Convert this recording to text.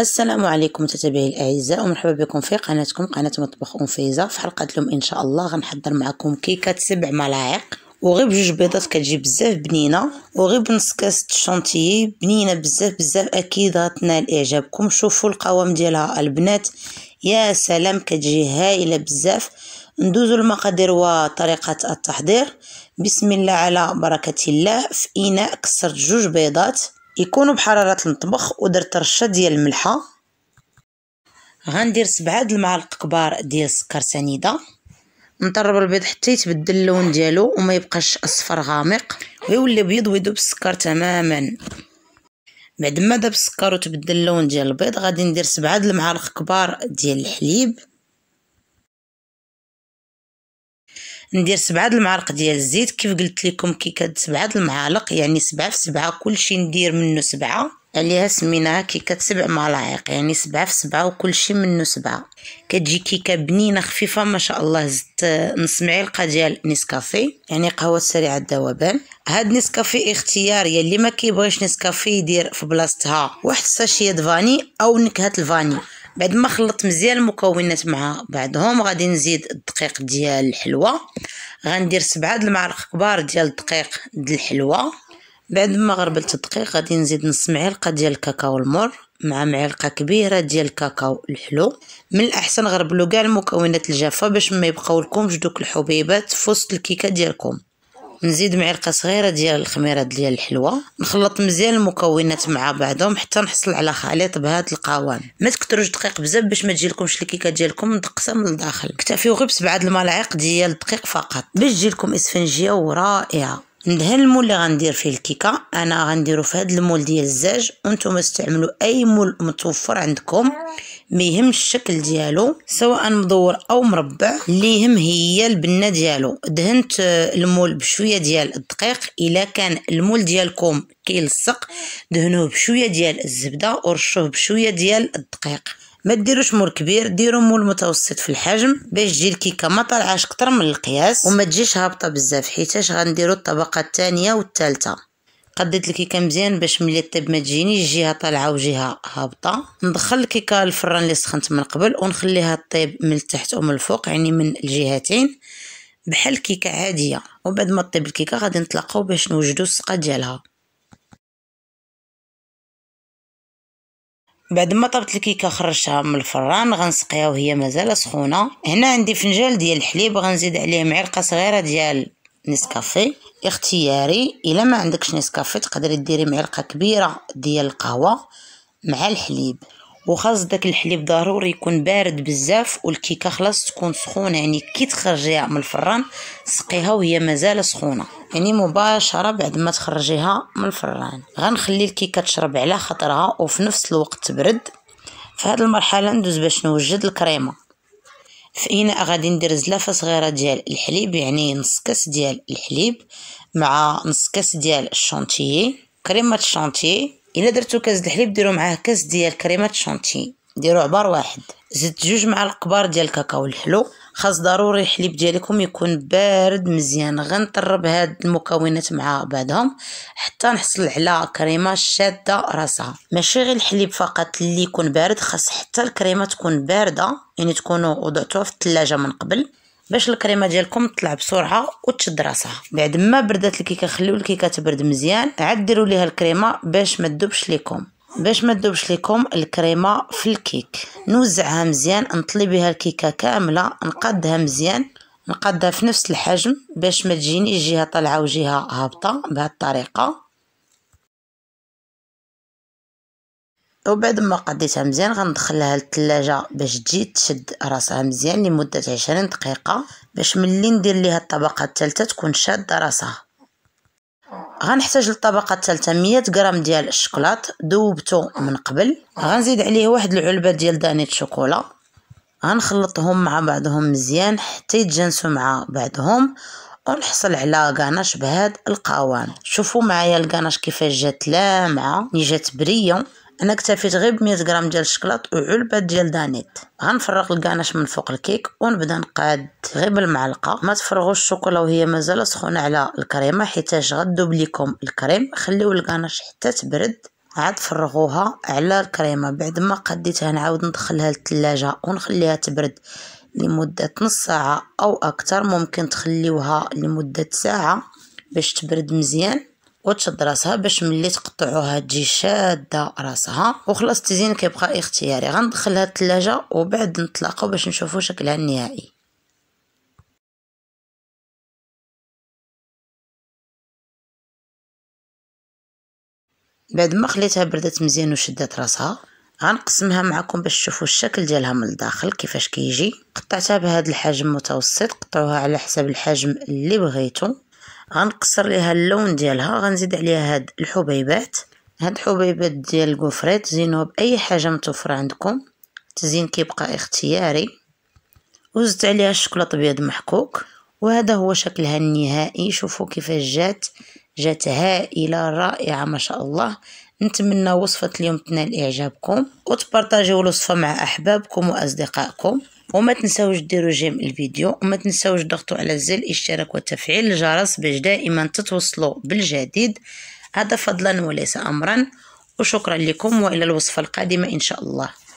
السلام عليكم متابعي الاعزاء ومرحبا بكم في قناتكم قناه مطبخ انفيزه في حلقه اليوم ان شاء الله غنحضر معكم كيكه سبع ملاعق وغير بجوج بيضات كتجي بزاف بنينه وغير بنص كاس الشونتيي بنينه بزاف بزاف اكيد غتنال اعجابكم شوفوا القوام ديالها البنات يا سلام كتجي هائله بزاف ندوزو المقادير وطريقه التحضير بسم الله على بركه الله في اناء كسرت جوج بيضات يكونوا بحرارة المطبخ ودرت رشة ديال الملحة غندير سبعة د المعالق كبار ديال السكر سنيدة نطرب البيض حتى يتبدل اللون ديالو وما يبقاش اصفر غامق ويولي بيض ويذوب السكر تماما بعد ما ذاب السكر وتبدل اللون ديال البيض غادي ندير سبعة د المعالق كبار ديال الحليب ندير سبعة د المعالق ديال الزيت كيف قلت لكم كي سبعة د المعالق يعني سبعة في سبعة كلشي ندير منه سبعة عليها سميناها كيكات سبع ملاعق يعني سبعة في سبعة وكلشي منه سبعة كتجي كيكه بنينه خفيفه ما شاء الله زدت نص معلقه ديال نسكافي يعني قهوه سريعه الذوبان هاد نسكافي اختياري اللي ما كيبغيش نسكافي يدير في بلاصتها واحد الساشيه فاني او نكهه الفاني بعد ما خلطت مزيان المكونات مع بعضهم غادي نزيد الدقيق ديال الحلوى غندير سبعة د المعالق كبار ديال الدقيق د الحلوى بعد ما غربلت الدقيق غادي نزيد نص معلقه ديال الكاكاو المر مع معلقه كبيره ديال الكاكاو الحلو من الاحسن غربلو كاع المكونات الجافه باش ما يبقاو لكمش دوك الحبيبات في وسط الكيكه ديالكم نزيد معلقه صغيره ديال الخميره ديال الحلوى نخلط مزيان المكونات مع بعضهم حتى نحصل على خليط بهذا القوام ما تكثروش دقيق بزاف باش ما تجيلكمش الكيكه ديالكم مدقسه من الداخل اكتفيو غير بسبعه الملاعق ديال الدقيق فقط باش تجيلكم اسفنجيه ورائعه ندهن المول اللي غندير فيه الكيكه انا غنديرو في هاد المول ديال الزاج وانتم استعملوا اي مول متوفر عندكم ما يهمش الشكل ديالو سواء مدور او مربع اللي يهم هي البنه ديالو دهنت آه، المول بشويه ديال الدقيق الا كان المول ديالكم كيلصق دهنوه بشويه ديال الزبده ورشوه بشويه ديال الدقيق ما ديروش مول كبير ديروا مول متوسط في الحجم باش تجي الكيكه ما طالعاش كتر من القياس وما تجيش هابطه بزاف حيتاش غنديروا الطبقه الثانيه والثالثه قديت الكيكه مزيان باش ملي طيب ما تجيني جهه طالعه وجهه هابطه ندخل الكيكه للفران اللي سخنت من قبل ونخليها طيب من التحت ومن الفوق يعني من الجهتين بحال كيكه عاديه وبعد ما طيب الكيكه غادي نطلقها باش نوجدوا السقه ديالها بعد ما طابت الكيكه خرجتها من الفران غنسقيها وهي مازال سخونه هنا عندي فنجال ديال الحليب غنزيد عليه معلقه صغيره ديال نسكافي اختياري الا ما عندكش نسكافي تقدري ديري معلقه كبيره ديال القهوه مع الحليب وخاص داك الحليب ضروري يكون بارد بزاف والكيكه خلاص تكون سخونه يعني كي تخرجيها من الفران سقيها وهي مازال سخونه يعني مباشره بعد ما تخرجيها من الفران غنخلي الكيكه تشرب على خاطرها وفي نفس الوقت تبرد في هذه المرحله ندوز باش نوجد الكريمه في اناء غادي ندير زلافه صغيره ديال الحليب يعني نص كاس ديال الحليب مع نص كاس ديال الشونتيي كريمه الشونتيي الا درتو كاس الحليب ديرو معاه كاس ديال كريمه شونتي ديرو عبار واحد زدت جوج معالق كبار ديال الكاكاو الحلو خاص ضروري الحليب ديالكم يكون بارد مزيان غنطرب هاد المكونات مع بعضهم حتى نحصل على كريمه شاده راسها ماشي غير الحليب فقط اللي يكون بارد خاص حتى الكريمه تكون بارده يعني تكونوا وضعتوها في الثلاجه من قبل باش الكريمه ديالكم تطلع بسرعه وتشد راسها بعد ما بردات الكيكه خليو الكيكه تبرد مزيان عاد ديروا ليها الكريمه باش ما تذوبش ليكم باش ما تذوبش ليكم الكريمه في الكيك نوزعها مزيان نطلي بها الكيكه كامله نقادها مزيان نقادها في نفس الحجم باش ما تجيني جهه طالعه وجهه هابطه بهذه الطريقه طيب، وبعد ما قديتها مزيان غندخلها للثلاجه باش تجي تشد راسها مزيان لمده عشرين دقيقه باش ملي ندير ليها الطبقه الثالثه تكون شاده راسها غنحتاج للطبقه الثالثه 100 غرام ديال الشكلاط ذوبته من قبل غنزيد عليه واحد العلبه ديال دانيت شوكولا غنخلطهم مع بعضهم مزيان حتى يتجانسوا مع بعضهم ونحصل على غاناش بهاد القوام شوفوا معايا الغاناش كيفاش جات لامعه جات بريه انا اكتفيت غير ب غرام ديال الشكلاط وعلبه ديال دانيت غنفرغ الكاناش من فوق الكيك ونبدا نقاد غير بالمعلقه ما تفرغوش الشوكولا وهي مازال سخونه على الكريمه حيتاش غدوب ليكم الكريم خليو الكاناش حتى تبرد عاد فرغوها على الكريمه بعد ما قديتها نعاود ندخلها للثلاجه ونخليها تبرد لمده نص ساعه او اكثر ممكن تخليوها لمده ساعه باش تبرد مزيان وتشد راسها باش ملي تقطعوها تجي شاده راسها وخلاص التزيين كيبقى اختياري غندخلها الثلاجه وبعد نطلقوا باش نشوفوا شكلها النهائي بعد ما خليتها بردت مزيان وشدات راسها غنقسمها معكم باش تشوفوا الشكل ديالها من الداخل كيفاش كيجي قطعتها بهذا الحجم متوسط قطعوها على حسب الحجم اللي بغيتو غنقصر ليها اللون ديالها غنزيد عليها هاد الحبيبات هاد الحبيبات ديال الكوفريت زينوها باي حاجه متوفره عندكم التزيين كيبقى اختياري وزدت عليها الشوكولاط ابيض محكوك وهذا هو شكلها النهائي شوفوا كيفاش جات جات هائله رائعه ما شاء الله نتمنى وصفه اليوم تنال اعجابكم وتبارطاجيو الوصفه مع احبابكم واصدقائكم وما تنساوش ديروا جيم الفيديو وما تنساوش ضغطوا على زر الاشتراك وتفعيل الجرس باش دائما تتوصلوا بالجديد هذا فضلا وليس امرا وشكرا لكم والى الوصفه القادمه ان شاء الله